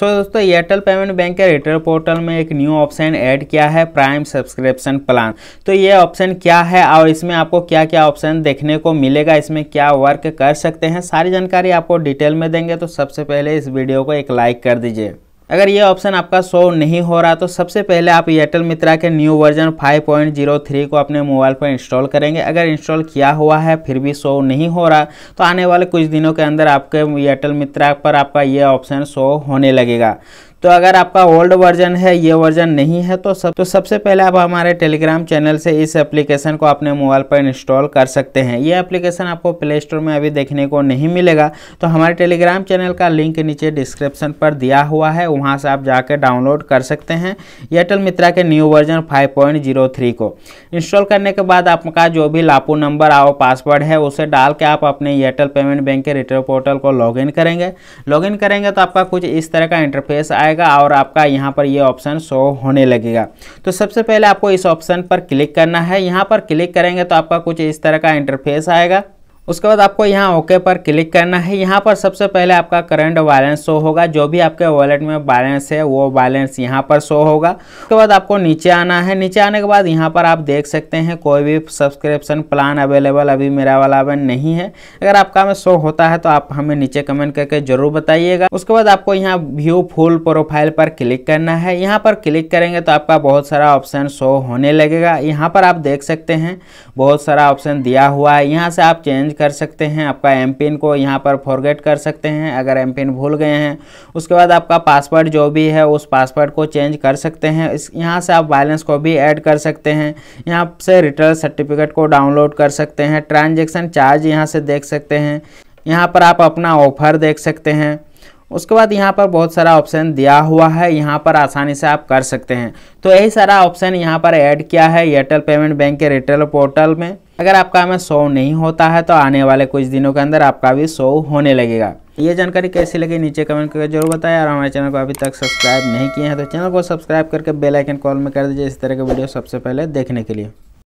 तो दोस्तों Airtel payment bank के रिटेल पोर्टल में एक न्यू ऑप्शन ऐड किया है प्राइम सब्सक्रिप्शन प्लान तो ये ऑप्शन क्या है और इसमें आपको क्या क्या ऑप्शन देखने को मिलेगा इसमें क्या वर्क कर सकते हैं सारी जानकारी आपको डिटेल में देंगे तो सबसे पहले इस वीडियो को एक लाइक कर दीजिए अगर ये ऑप्शन आपका शो नहीं हो रहा तो सबसे पहले आप एयरटेल मित्रा के न्यू वर्जन 5.03 को अपने मोबाइल पर इंस्टॉल करेंगे अगर इंस्टॉल किया हुआ है फिर भी शो नहीं हो रहा तो आने वाले कुछ दिनों के अंदर आपके एयरटेल मित्रा पर आपका ये ऑप्शन शो होने लगेगा तो अगर आपका ओल्ड वर्जन है ये वर्जन नहीं है तो सब तो सबसे पहले आप हमारे टेलीग्राम चैनल से इस एप्लीकेशन को अपने मोबाइल पर इंस्टॉल कर सकते हैं ये एप्लीकेशन आपको प्ले स्टोर में अभी देखने को नहीं मिलेगा तो हमारे टेलीग्राम चैनल का लिंक नीचे डिस्क्रिप्शन पर दिया हुआ है वहाँ से आप जाकर डाउनलोड कर सकते हैं एयरटेल मित्रा के न्यू वर्जन फाइव को इंस्टॉल करने के बाद आपका जो भी लापू नंबर और पासवर्ड है उसे डाल के आप अपने एयरटेल पेमेंट बैंक के रिटेल पोर्टल को लॉग करेंगे लॉग करेंगे तो आपका कुछ इस तरह का इंटरफेस आएगा जाएगा और आपका यहाँ पर ये ऑप्शन शो होने लगेगा तो सबसे पहले आपको इस ऑप्शन पर क्लिक करना है यहाँ पर क्लिक करेंगे तो आपका कुछ इस तरह का इंटरफेस आएगा उसके बाद आपको यहाँ ओके पर क्लिक करना है यहाँ पर सबसे पहले आपका करंट बैलेंस शो होगा जो भी आपके वॉलेट में बैलेंस है वो बैलेंस यहाँ पर शो होगा उसके बाद आपको नीचे आना है नीचे आने के बाद यहाँ पर आप देख सकते हैं कोई भी सब्सक्रिप्शन प्लान अवेलेबल अभी मेरा वाला अवेल नहीं है अगर आपका में शो होता है तो आप हमें नीचे कमेंट करके जरूर बताइएगा उसके बाद आपको यहाँ व्यू फुल प्रोफाइल पर क्लिक करना है यहाँ पर क्लिक करेंगे तो आपका बहुत सारा ऑप्शन शो होने लगेगा यहाँ पर आप देख सकते हैं बहुत सारा ऑप्शन दिया हुआ है यहाँ से आप चेंज कर सकते हैं आपका एम पिन को यहाँ पर फॉरगेट कर सकते हैं अगर एम पिन भूल गए हैं उसके बाद आपका पासवर्ड जो भी है उस पासवर्ड को चेंज कर सकते हैं इस यहाँ से आप बैलेंस को भी ऐड कर सकते हैं यहाँ से रिटर्न सर्टिफिकेट को डाउनलोड कर सकते हैं ट्रांजेक्शन चार्ज यहाँ से देख सकते हैं यहाँ पर आप अपना ऑफर देख सकते हैं उसके बाद यहाँ पर बहुत सारा ऑप्शन दिया हुआ है यहाँ पर आसानी से आप कर सकते हैं तो यही सारा ऑप्शन यहाँ पर ऐड किया है एयरटेल पेमेंट बैंक के रिटेल पोर्टल में अगर आपका हमें शो नहीं होता है तो आने वाले कुछ दिनों के अंदर आपका भी शो होने लगेगा ये जानकारी कैसी लगी नीचे कमेंट करके जरूर बताएं और हमारे चैनल को अभी तक सब्सक्राइब नहीं किए हैं तो चैनल को सब्सक्राइब करके बेल आइकन कॉल में कर दीजिए इस तरह के वीडियो सबसे पहले देखने के लिए